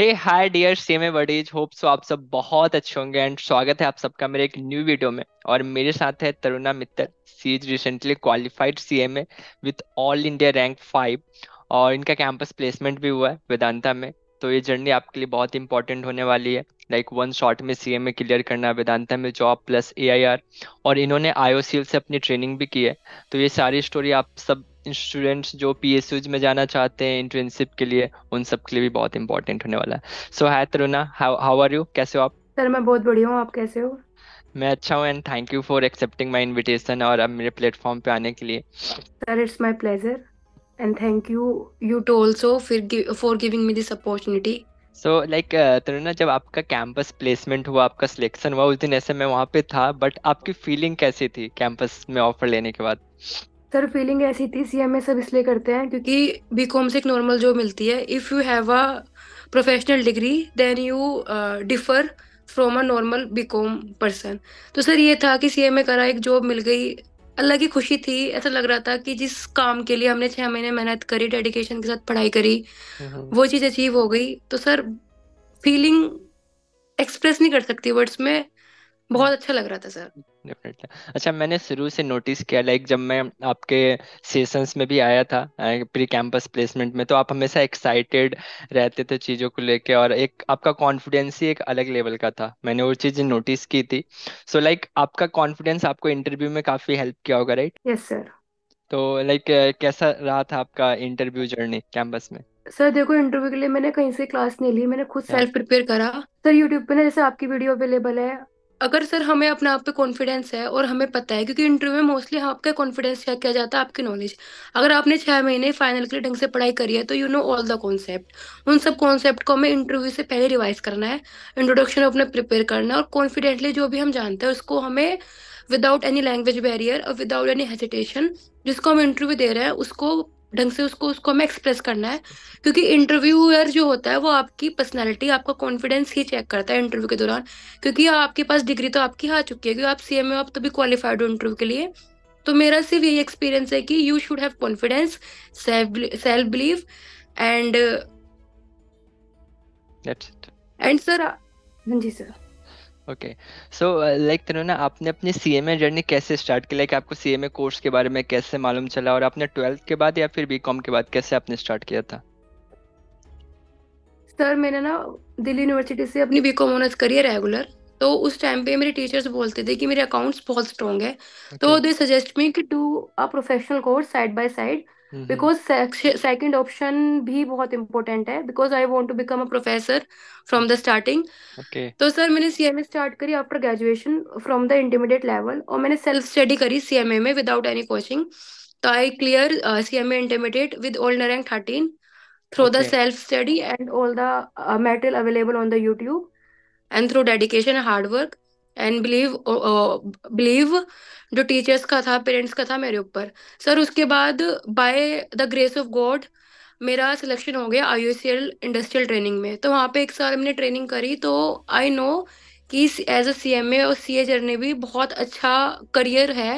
हे hi dear same buddies hope so आप सब बहुत अच्छे होंगे एंड स्वागत है आप सबका मेरे एक न्यू वीडियो में और मेरे साथ है Taruna Mittal she is recently qualified a with all India rank five और इनका कैंपस प्लेसमेंट भी हुआ है वेदांता में तो ये जर्नी आपके लिए बहुत इंपॉर्टेंट होने वाली है लाइक वन शॉट में सी एम ए क्लियर करना वेदांता में job plus A I R और इन्होंने आई से अपनी ट्रेनिंग भी की है तो ये सारी स्टोरी आप सब स्टूडेंट्स जो पी एस यूज में जाना चाहते हैं इंटर्नशिप के लिए उन सब के लिए भी बहुत इंपॉर्टेंट होने वाला है so hi Taruna how are you कैसे हो आप सर मैं बहुत बढ़िया हूँ आप कैसे हो मैं अच्छा हूँ and thank you for accepting my invitation और अब मेरे प्लेटफॉर्म पे आने के लिए sir it's my pleasure and thank you you too also for giving me this opportunity so like Taruna जब आपका कैंपस प्लेसमेंट हुआ आपका सिलेक्शन हुआ उस दिन ऐसे मैं वहाँ पे था बट आपकी फीलिंग कैसी थी कैंपस में ऑफर लेने के बाद सर फीलिंग ऐसी थी सी एम ए सब इसलिए करते हैं क्योंकि बी कॉम से एक नॉर्मल जॉब मिलती है if you have a professional degree then you differ from a normal B com person तो सर ये था कि सी एम ए करा एक जॉब मिल गई अलग ही खुशी थी ऐसा लग रहा था कि जिस काम के लिए हमने छः महीने मेहनत करी डेडिकेशन के साथ पढ़ाई करी वो चीज़ अचीव हो गई तो सर फीलिंग एक्सप्रेस नहीं कर सकती वर्ड्स में बहुत अच्छा लग रहा था सर डेफिनेटली अच्छा मैंने शुरू से नोटिस किया लाइक जब मैं आपके सेशंस में भी आया था प्री कैंपस प्लेसमेंट में तो आप हमेशा एक्साइटेड रहते थे चीज़ों को लेके और एक आपका कॉन्फिडेंस ही एक अलग लेवल का था मैंने वो चीज़ नोटिस की थी सो so, लाइक like, आपका कॉन्फिडेंस आपको इंटरव्यू में काफ़ी हेल्प किया होगा राइट यस सर तो लाइक like, कैसा रहा था आपका इंटरव्यू जर्नी कैंपस में सर देखो इंटरव्यू के लिए मैंने कहीं से क्लास नहीं ली मैंने खुद सेल्फ हाँ। प्रिपेयर करा सर यूट्यूब पे ना जैसे आपकी वीडियो अवेलेबल है अगर सर हमें अपने आप पे कॉन्फिडेंस है और हमें पता है क्योंकि इंटरव्यू में मोस्टली आपका कॉन्फिडेंस चेक किया जाता है आपकी नॉलेज अगर आपने छह महीने फाइनल के लिए ढंग से पढ़ाई करी है तो you know all the concept उन सब कॉन्सेप्ट को हमें इंटरव्यू से पहले रिवाइज करना है इंट्रोडक्शन अपने प्रिपेयर करना है और कॉन्फिडेंटली जो भी हम जानते हैं उसको हमें विदाउट एनी लैंग्वेज बैरियर और विदाउट एनी हेजिटेशन जिसको हम इंटरव्यू दे रहे हैं उसको ढंग से उसको उसको हमें एक्सप्रेस करना है क्योंकि इंटरव्यूअर जो होता है वो आपकी पर्सनालिटी आपका कॉन्फिडेंस ही चेक करता है इंटरव्यू के दौरान क्योंकि आपके पास डिग्री तो आपकी आ चुकी है क्योंकि आप सी एम आप तो भी क्वालिफाइड हो इंटरव्यू के लिए तो मेरा सिर्फ यही एक्सपीरियंस है कि you should have confidence self believe and and sir हाँ जी sir okay so like Tanu ना आपने अपनी सी एम ए जर्नी कैसे स्टार्ट की लाइक आपको सी एम ए कोर्स के बारे में कैसे मालूम चला और आपने ट्वेल्थ के बाद या फिर बी कॉम के बाद कैसे आपने स्टार्ट किया था सर मैंने ना दिल्ली यूनिवर्सिटी से अपनी बी कॉम ऑनर्स करी है रेगुलर तो उस टाइम पे मेरे टीचर्स बोलते थे कि मेरे अकाउंट्स बहुत स्ट्रॉन्ग है तो okay. तो दे सजेस्ट मी कि do a professional course side by side because second option भी बहुत इम्पोर्टेंट है because I want to become a professor from the starting तो सर मैंने ए स्टार्ट करी after graduation from the intermediate level और मैंने self study करी सी M A में विदाउट एनी कोचिंग तो I clear C M A intermediate with all rank thirteen through the self study and all the material available on the YouTube and through dedication through and believe believe जो teachers का था parents का था मेरे ऊपर sir उसके बाद by the grace of God मेरा सिलेक्शन हो गया आई इंडस्ट्रियल ट्रेनिंग में तो वहाँ पे एक साल मैंने ट्रेनिंग करी तो आई नो कि as a C M A और सी ए जर्नी भी बहुत अच्छा करियर है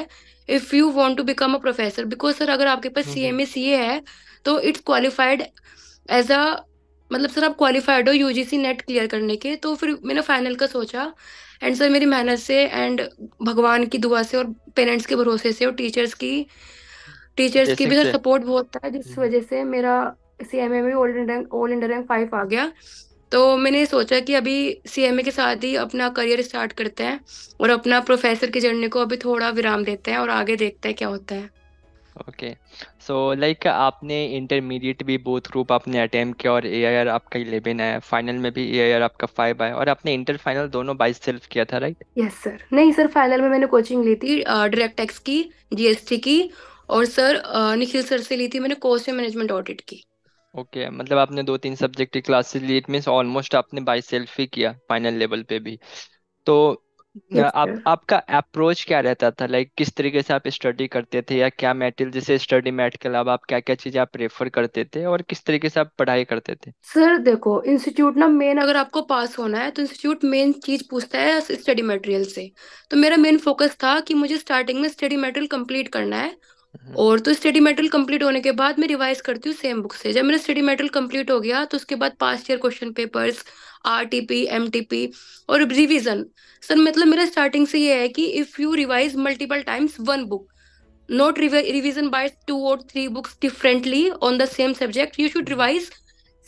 if you want to become a professor because sir अगर आपके पास सी एम ए सी ए है तो इट्स क्वालिफाइड एज अ मतलब सर आप क्वालिफाइड हो यूजीसी नेट क्लियर करने के तो फिर मैंने फाइनल का सोचा एंड सर मेरी मेहनत से एंड भगवान की दुआ से और पेरेंट्स के भरोसे से और टीचर्स की टीचर्स की भी सर सपोर्ट बहुत था जिस हम्म। वजह से मेरा सी एम ए में all India all India rank five आ गया तो मैंने सोचा कि अभी सी एम ए के साथ ही अपना करियर स्टार्ट करते हैं और अपना प्रोफेसर की जर्नी को अभी थोड़ा विराम देते हैं और आगे देखते हैं क्या होता है ओके सो लाइक आपने इंटरमीडिएट भी बोथ ग्रुप आपने अटेम्प किया और एआईआर आपका इलेवन है फाइनल में भी एआईआर आपका फाइव आया और आपने इंटर फाइनल दोनों बाई सेल्फ किया था राइट यस सर नहीं सर फाइनल में मैंने कोचिंग ली थी डायरेक्ट टैक्स की जीएसटी की और सर निखिल सर से ली थी मैंने कोर्स में मैनेजमेंट ऑडिट की ओके okay, मतलब आपने दो तीन सब्जेक्ट की क्लासेस ली इट मीन्स ऑलमोस्ट आपने बाई सेल्फ ही किया फाइनल लेवल पे भी तो आप आपका अप्रोच क्या रहता था लाइक like, किस तरीके से आप स्टडी करते थे या क्या मेटल जैसे स्टडी मैट के अलावा आप क्या क्या चीजें आप प्रेफर करते थे और किस तरीके से आप पढ़ाई करते थे सर देखो इंस्टीट्यूट ना मेन अगर आपको पास होना है तो इंस्टीट्यूट मेन चीज पूछता है स्टडी मटेरियल से तो मेरा मेन फोकस था कि मुझे स्टार्टिंग में स्टडी मटेरियल कंप्लीट करना है हम्म। और तो स्टडी मेटेरियल कंप्लीट होने के बाद मैं रिवाइज करती हूँ सेम बुक से जब मेरा स्टडी मेटेरियल कंप्लीट हो गया तो उसके बाद past year question papers T P और रिविजन सर मतलब मेरा स्टार्टिंग से ये है कि if you revise multiple times one book not revision by two और three books differently on the same subject you should revise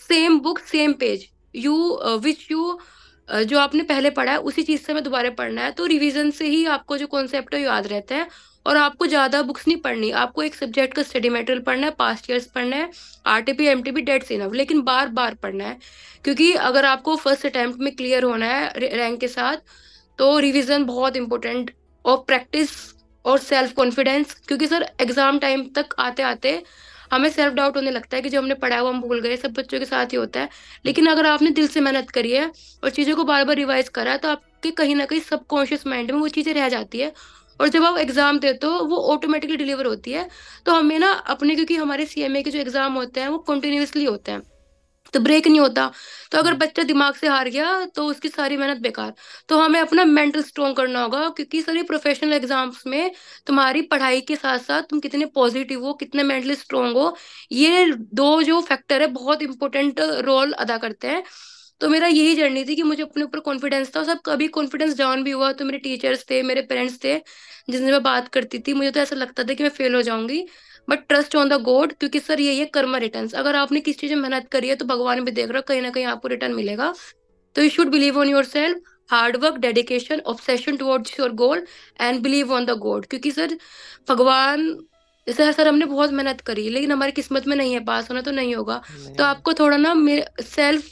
same book same page you which you जो आपने पहले पढ़ा है उसी चीज से मैं दोबारा पढ़ना है तो रिविजन से ही आपको जो कॉन्सेप्ट है याद रहता है और आपको ज़्यादा बुक्स नहीं पढ़नी आपको एक सब्जेक्ट का स्टडी मटेरियल पढ़ना है पास्ट ईयर्स पढ़ना है R T P M T P dates enough लेकिन बार बार पढ़ना है क्योंकि अगर आपको फर्स्ट अटैम्प्ट में क्लियर होना है रैंक के साथ तो रिविज़न बहुत इंपॉर्टेंट और प्रैक्टिस और सेल्फ कॉन्फिडेंस क्योंकि सर एग्ज़ाम टाइम तक आते आते हमें सेल्फ डाउट होने लगता है कि जो हमने पढ़ाया वो हम भूल गए सब बच्चों के साथ ही होता है लेकिन अगर आपने दिल से मेहनत करी है और चीज़ों को बार बार रिवाइज करा है तो आपके कहीं ना कहीं सबकॉन्शियस माइंड में वो चीज़ें रह जाती है और जब आप एग्जाम देते हो वो ऑटोमेटिकली डिलीवर होती है तो हमें ना अपने क्योंकि हमारे सी के जो एग्जाम होते हैं वो कंटिन्यूसली होते हैं तो ब्रेक नहीं होता तो अगर हम्म। बच्चा दिमाग से हार गया तो उसकी सारी मेहनत बेकार तो हमें अपना मेंटल स्ट्रोंग करना होगा क्योंकि सभी प्रोफेशनल एग्जाम्स में तुम्हारी पढ़ाई के साथ साथ तुम कितने पॉजिटिव हो कितने मेंटली स्ट्रोंग हो ये दो जो फैक्टर है बहुत इंपॉर्टेंट रोल अदा करते हैं तो मेरा यही जर्नी थी कि मुझे अपने ऊपर कॉन्फिडेंस था और सब कभी कॉन्फिडेंस डाउन भी हुआ तो मेरे टीचर्स थे मेरे पेरेंट्स थे जिनसे मैं बात करती थी मुझे तो ऐसा लगता था कि मैं फेल हो जाऊंगी but trust on the God क्योंकि सर ये है कर्मा रिटर्न अगर आपने किस चीज में मेहनत करी है तो भगवान भी देख रहा कहीं ना कहीं आपको रिटर्न मिलेगा तो you should believe on your self hard work dedication obsession towards your goal and believe on the God क्योंकि सर भगवान जैसे सर हमने बहुत मेहनत करी लेकिन हमारी किस्मत में नहीं है पास होना तो नहीं होगा तो आपको थोड़ा ना सेल्फ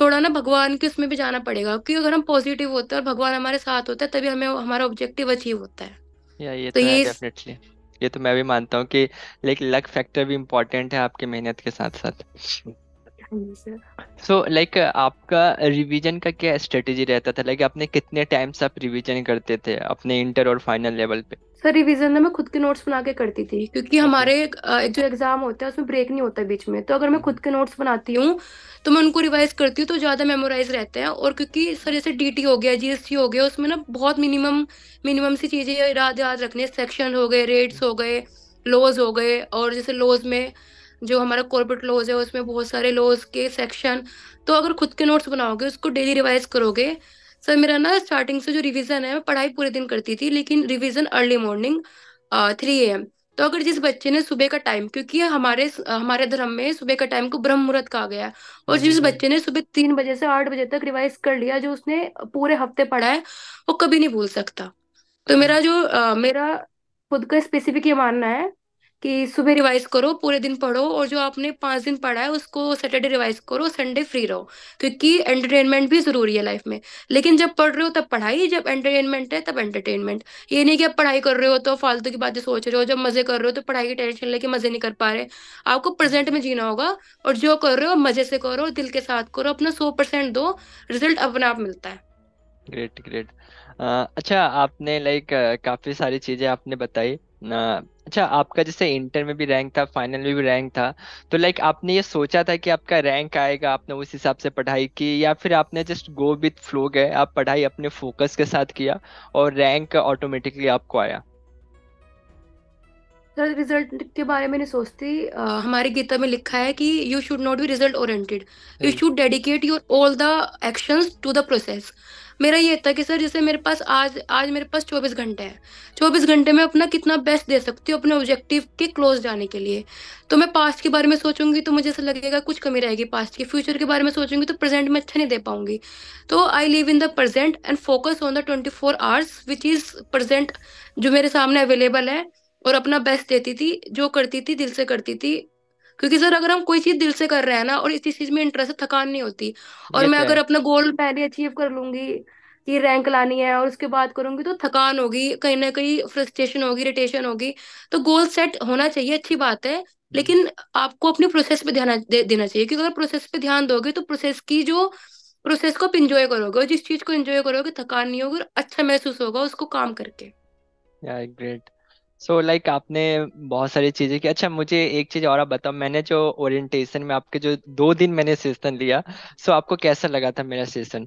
थोड़ा ना भगवान के उसमें भी जाना पड़ेगा क्योंकि अगर हम पॉजिटिव होते हैं और भगवान हमारे साथ होता है तभी हमें हमारा ऑब्जेक्टिव अचीव होता है या ये तो, तो ये डेफिनेटली ये तो मैं भी मानता हूँ कि लाइक लक फैक्टर भी इम्पोर्टेंट है आपके मेहनत के साथ साथ सर सो लाइक आपका रिवीजन का क्या स्ट्रेटेजी रहता था लाइक like, आपने कितने टाइम्स आप रिवीजन करते थे अपने इंटर और फाइनल लेवल पे सर रिवीजन ना मैं खुद के नोट्स बना के करती थी क्योंकि okay. हमारे जो एग्जाम होता है उसमें ब्रेक नहीं होता बीच में तो अगर मैं खुद के नोट्स बनाती हूँ तो मैं उनको रिवाइज करती हूँ तो ज्यादा मेमोराइज रहते हैं और क्योंकि सर जैसे डी हो गया जीएसटी हो गया उसमें ना बहुत मिनिमम मिनिमम सी चीजें याद याद रखनी है सेक्शन हो गए रेट्स हो गए लोज हो गए और जैसे लोज में जो हमारा कॉर्पोरेट लॉज है उसमें बहुत सारे लॉज के सेक्शन तो अगर खुद के नोट्स बनाओगे उसको डेली रिवाइज करोगे सर मेरा ना स्टार्टिंग से जो रिविजन है मैं पढ़ाई पूरे दिन करती थी लेकिन revision early morning three A M तो अगर जिस बच्चे ने सुबह का टाइम क्योंकि हमारे हमारे धर्म में सुबह का टाइम को ब्रह्म मुहूर्त कहा गया है और जिस हम्म। बच्चे ने सुबह तीन बजे से आठ बजे तक रिवाइज कर लिया जो उसने पूरे हफ्ते पढ़ा है वो कभी नहीं भूल सकता तो हम्म। मेरा जो आ, मेरा खुद का स्पेसिफिक ये मानना है कि सुबह रिवाइज करो पूरे दिन पढ़ो और जो आपने पांच दिन पढ़ा है उसको सैटरडे रिवाइज करो संडे फ्री रहो क्योंकि एंटरटेनमेंट भी ज़रूरी है लाइफ में लेकिन जब पढ़ रहे हो तब पढ़ाई जब एंटरटेनमेंट है तब एंटरटेनमेंट ये नहीं कि आप पढ़ाई कर रहे हो तो फालतू की बातें सोच रहे हो जब मज़े कर रहे हो तो पढ़ाई की टेंशन लेके मज़े नहीं कर पा रहे आपको प्रेजेंट में जीना होगा और जो कर रहे हो मज़े से करो दिल के साथ करो अपना सौ परसेंट दो रिजल्ट अपने आप मिलता है ग्रेट ग्रेट अच्छा आपने लाइक काफ़ी सारी चीज़ें आपने बताई अच्छा आपका जैसे इंटर में भी रैंक था फाइनल में भी रैंक था तो लाइक आपने ये सोचा था कि आपका रैंक आएगा आपने उस हिसाब से पढ़ाई की या फिर आपने जस्ट गो विथ फ्लो गए आप पढ़ाई अपने फोकस के साथ किया और रैंक ऑटोमेटिकली आपको आया थर्ड रिजल्ट के बारे में नहीं सोचती हमारी गीता में लिखा है कि you should not be result oriented you should dedicate your all the actions to the process मेरा ये था कि सर जैसे मेरे पास आज आज मेरे पास चौबीस घंटे हैं चौबीस घंटे में अपना कितना बेस्ट दे सकती हूँ अपने ऑब्जेक्टिव के क्लोज जाने के लिए तो मैं पास्ट के बारे में सोचूंगी तो मुझे ऐसा लगेगा कुछ कमी रहेगी पास्ट की फ्यूचर के बारे में सोचूंगी तो प्रेजेंट में अच्छा नहीं दे पाऊंगी तो I live in the present and focus on the twenty four hours which is present जो मेरे सामने अवेलेबल है और अपना बेस्ट देती थी जो करती थी दिल से करती थी क्योंकि सर अगर हम कोई चीज दिल से कर रहे हैं ना और इसी चीज में इंटरेस्ट थकान नहीं होती और मैं तो अगर अपना गोल पहले अचीव कर लूंगी कि रैंक लानी है और उसके बाद करूंगी तो थकान होगी कहीं ना कहीं फ्रस्ट्रेशन होगी इरिटेशन होगी तो गोल सेट होना चाहिए अच्छी बात है हम्म। लेकिन आपको अपने प्रोसेस पे ध्यान दे, देना चाहिए क्योंकि अगर प्रोसेस पे ध्यान दोगे तो प्रोसेस की जो प्रोसेस को आप इंजॉय करोगे और जिस चीज को इंजॉय करोगे थकान नहीं होगी और अच्छा महसूस होगा उसको काम करके या great so so, like like, आपने बहुत सारी चीजें की अच्छा मुझे एक चीज और आप बताओ मैंने जो ओरिएंटेशन में आपके जो दो दिन मैंने सेशन लिया सो so आपको कैसा लगा था मेरा सेशन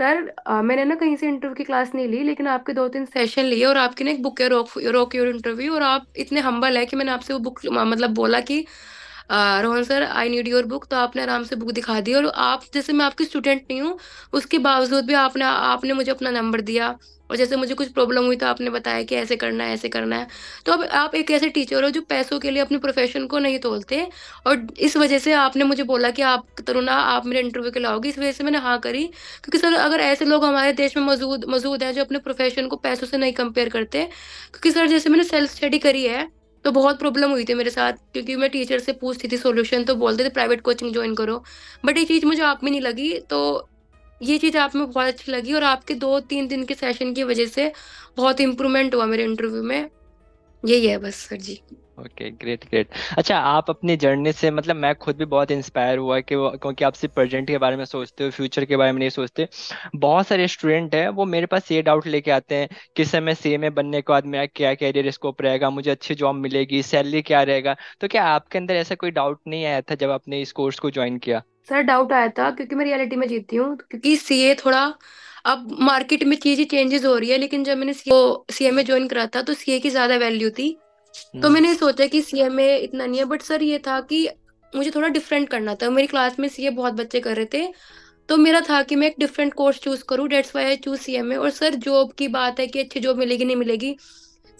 सर मैंने ना कहीं से इंटरव्यू की क्लास नहीं ली लेकिन आपके दो तीन सेशन लिए और आपके ना एक बुक है रोक रोक योर इंटरव्यू और आप इतने हम्बल है कि मैंने आपसे वो बुक मतलब बोला कि Rohan sir I need your book तो आपने आराम से बुक दिखा दी और आप जैसे मैं आपकी स्टूडेंट नहीं हूँ उसके बावजूद भी आपने आपने मुझे अपना नंबर दिया और जैसे मुझे कुछ प्रॉब्लम हुई तो आपने बताया कि ऐसे करना है ऐसे करना है तो अब आप एक ऐसे टीचर हो जो पैसों के लिए अपने प्रोफेशन को नहीं तोलते और इस वजह से आपने मुझे बोला कि आप तरुणा आप मेरे इंटरव्यू के लाओगे इस वजह से मैंने हाँ करी क्योंकि सर अगर ऐसे लोग हमारे देश में मौजूद मौजूद हैं जो अपने प्रोफेशन को पैसों से नहीं कंपेयर करते क्योंकि सर जैसे मैंने सेल्फ स्टडी करी है तो बहुत प्रॉब्लम हुई थी मेरे साथ क्योंकि मैं टीचर से पूछती थी सोल्यूशन तो बोलते थे प्राइवेट कोचिंग ज्वाइन करो बट ये चीज़ मुझे आप में नहीं लगी तो ये चीज़ आप में बहुत अच्छी लगी और आपके दो तीन दिन के सेशन की वजह से बहुत इंप्रूवमेंट हुआ मेरे इंटरव्यू में यही है बस sir ji okay great great अच्छा आप अपनी जर्नी से मतलब मैं खुद भी बहुत इंस्पायर हुआ कि क्योंकि आप सिर्फ प्रेजेंट के बारे में सोचते हो फ्यूचर के बारे में नहीं सोचते बहुत सारे स्टूडेंट हैं वो मेरे पास ये डाउट लेके आते हैं कि सर मैं सी एम बनने के बाद मेरा क्या कैरियर स्कोप रहेगा मुझे अच्छी जॉब मिलेगी सैलरी क्या रहेगा तो क्या आपके अंदर ऐसा कोई डाउट नहीं आया था जब आपने इस कोर्स को ज्वाइन किया सर डाउट आया था क्योंकि मैं रियलिटी में जीती हूँ क्योंकि सी थोड़ा अब मार्केट में चीजें चेंजेस हो रही है लेकिन जब मैंने सीए में ज्वाइन करा था तो सीए की ज्यादा वैल्यू थी तो हम्म। मैंने सोचा कि सीए में इतना नहीं है बट सर ये था कि मुझे थोड़ा डिफरेंट करना था मेरी क्लास में सीए बहुत बच्चे कर रहे थे तो मेरा था कि मैं एक डिफरेंट कोर्स चूज करूँ that's why I choose CMA और सर जॉब की बात है कि अच्छी जॉब मिलेगी नहीं मिलेगी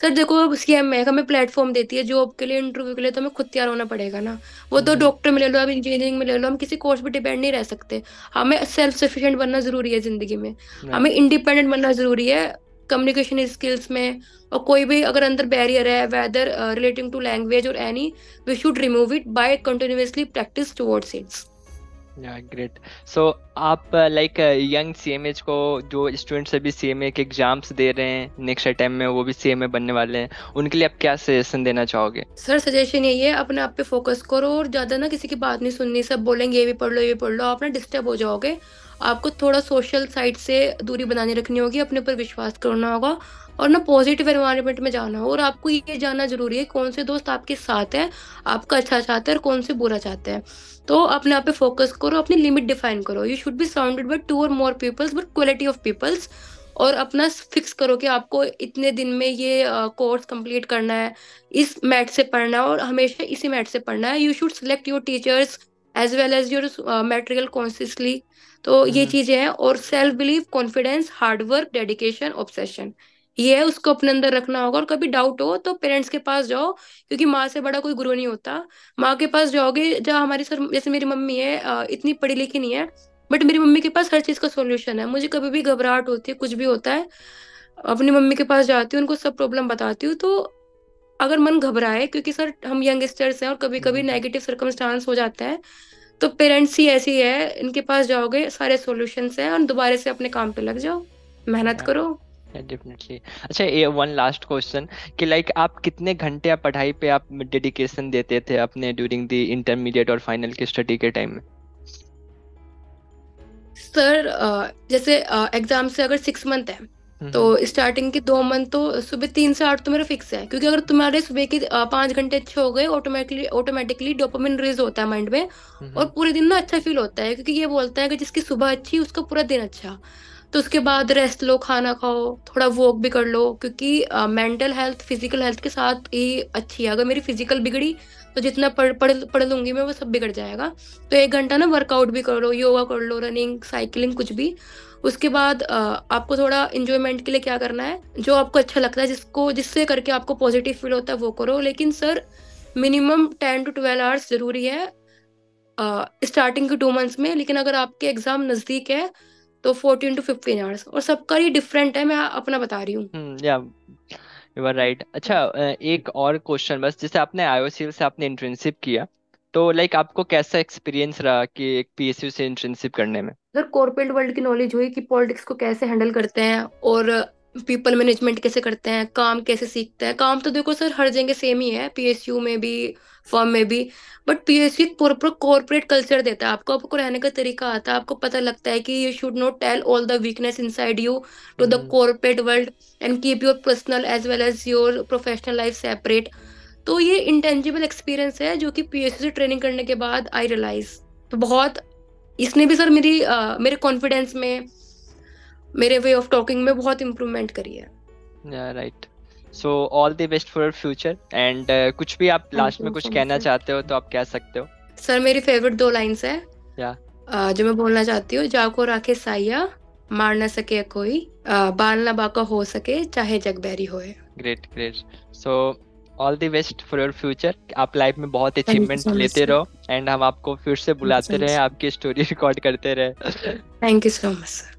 सर देखो उसकी एक हमें प्लेटफॉर्म देती है जॉब के लिए इंटरव्यू के लिए तो हमें खुद तैयार होना पड़ेगा ना वो तो डॉक्टर में ले लो अब इंजीनियरिंग में ले लो हम किसी कोर्स पर डिपेंड नहीं रह सकते हमें सेल्फ सफिशिएंट बनना जरूरी है जिंदगी में हमें इंडिपेंडेंट बनना जरूरी है कम्युनिकेशन स्किल्स में और कोई भी अगर अंदर बैरियर है वेदर रिलेटिंग टू लैंग्वेज और any we should remove it by continuously practice towards it's great so आप लाइक यंग सी को जो स्टूडेंट्स अभी सी एम ए के एग्जाम्स दे रहे हैं नेक्स्ट टाइम में वो भी सी एम ए बनने वाले हैं उनके लिए आप क्या सजेशन देना चाहोगे सर सजेशन यही है अपने आप पे फोकस करो और ज़्यादा ना किसी की बात नहीं सुननी सब बोलेंगे ये भी पढ़ लो ये भी पढ़ लो आप ना डिस्टर्ब हो जाओगे आपको थोड़ा सोशल साइड से दूरी बनानी रखनी होगी अपने ऊपर विश्वास करना होगा और ना पॉजिटिव एनवायरनमेंट में जाना और आपको ये जानना जरूरी है कौन से दोस्त आपके साथ हैं आपका अच्छा चाहते हैं और कौन से बुरा चाहते हैं तो अपने आप पे फोकस करो अपनी लिमिट डिफाइन करो you should be surrounded by two और more peoples but quality of peoples और अपना फिक्स करो कि आपको इतने दिन में ये कोर्स कंप्लीट करना है इस मैट से पढ़ना है और हमेशा इसी मैट से पढ़ना है you should select your teachers as well as your material consciously तो ये हम्म। चीजें हैं और self believe confidence hard work dedication obsession ये है उसको अपने अंदर रखना होगा और कभी डाउट हो तो पेरेंट्स के पास जाओ क्योंकि माँ से बड़ा कोई गुरु नहीं होता माँ के पास जाओगे जहाँ हमारी सर जैसे मेरी मम्मी है इतनी पढ़ी लिखी नहीं है बट मेरी मम्मी के पास हर चीज का सोल्यूशन है मुझे कभी भी घबराहट होती है कुछ भी होता है अपनी मम्मी के पास जाती हूँ उनको सब प्रॉब्लम बताती हूँ तो अगर मन घबराए क्योंकि सर हम यंगस्टर्स हैं और कभी कभी नेगेटिव सर्कमस्टांस हो जाता है तो पेरेंट्स ही ऐसी है इनके पास जाओगे सारे सोल्यूशन हैं और दोबारा से अपने काम पे लग जाओ मेहनत हाँ। करो डेफिनेटली अच्छा ये वन लास्ट क्वेश्चन कि लाइक आप कितने घंटे आप पढ़ाई पे आप डेडिकेशन देते थे अपने ड्यूरिंग द इंटरमीडिएट और फाइनल के स्टडी के टाइम में सर जैसे एग्जाम से अगर सिक्स मंथ है हम्म, तो स्टार्टिंग हम्म। के दो मंथ तो सुबह तीन से आठ तो मेरा फिक्स है क्योंकि अगर तुम्हारे सुबह के पांच घंटे अच्छे हो गए ऑटोमेटिकली ऑटोमेटिकली डोपामिन रिलीज होता है माइंड में हम्म, और पूरे दिन ना अच्छा फील होता है क्योंकि ये बोलता है कि जिसकी सुबह अच्छी उसका पूरा दिन अच्छा तो उसके बाद रेस्ट लो खाना खाओ थोड़ा वॉक भी कर लो क्योंकि मेंटल हेल्थ फिजिकल हेल्थ के साथ ही अच्छी है अगर मेरी फिजिकल बिगड़ी तो जितना पढ़ पढ़ पढ़ लूंगी मैं वो सब बिगड़ जाएगा तो एक घंटा ना वर्कआउट भी कर लो योगा कर लो रनिंग साइकिलिंग कुछ भी उसके बाद आपको थोड़ा इंजॉयमेंट के लिए क्या करना है जो आपको अच्छा लगता है जिसको जिससे करके आपको पॉजिटिव फील होता है वो करो लेकिन sir minimum ten to twelve hours जरूरी है स्टार्टिंग के टू मंथ्स में लेकिन अगर आपके एग्जाम नज़दीक है तो फोर्टीन टू फिफ्टीन आवर्स और सबका ही डिफरेंट है मैं अपना बता रही हूँ यू आर राइट अच्छा एक और क्वेश्चन बस जैसे आपने आईओसीएल से आपने इंटर्नशिप किया तो लाइक आपको कैसा एक्सपीरियंस रहा कि एक पीएसयू से इंटर्नशिप करने में सर कॉर्पोरेट वर्ल्ड की नॉलेज हुई कि पॉलिटिक्स को कैसे हैंडल करते हैं और पीपल मैनेजमेंट कैसे करते हैं काम कैसे सीखते हैं काम तो देखो सर हर जगह सेम ही है पीएसयू में भी फॉर्म में भी बट पीएसयू एक प्रॉपर कॉरपोरेट कल्चर देता है आपको आपको रहने का तरीका आता है आपको पता लगता है कि you should not tell all the weakness inside you to the corporate world and keep your personal as well as your professional life separate तो ये इंटेंजिबल एक्सपीरियंस है जो कि पीएसयू से ट्रेनिंग करने के बाद आई रियलाइज तो बहुत इसने भी सर मेरी uh, मेरे कॉन्फिडेंस में मेरे वे ऑफ टॉकिंग में बहुत इम्प्रूवमेंट करी है right so all the best for future and कुछ भी आप लास्ट में कुछ कहना चाहते हो तो आप कह सकते हो सर मेरी फेवरेट दो लाइंस है yeah. uh, जो मैं बोलना चाहती हूँ जाको राखे साइया मार ना सके कोई uh, बाल ना बाका हो सके चाहे जगबैरी हो होए great great so all the best for your future आप लाइफ में बहुत अचीवमेंट लेते रहो एंड हम आपको फिर से बुलाते रहे आपकी स्टोरी रिकॉर्ड करते रहे thank you so much sir